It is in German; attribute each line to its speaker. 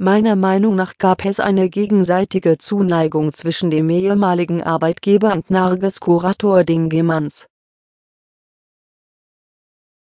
Speaker 1: Meiner Meinung nach gab es eine gegenseitige Zuneigung zwischen dem ehemaligen Arbeitgeber und Narges Kurator Dingemanns.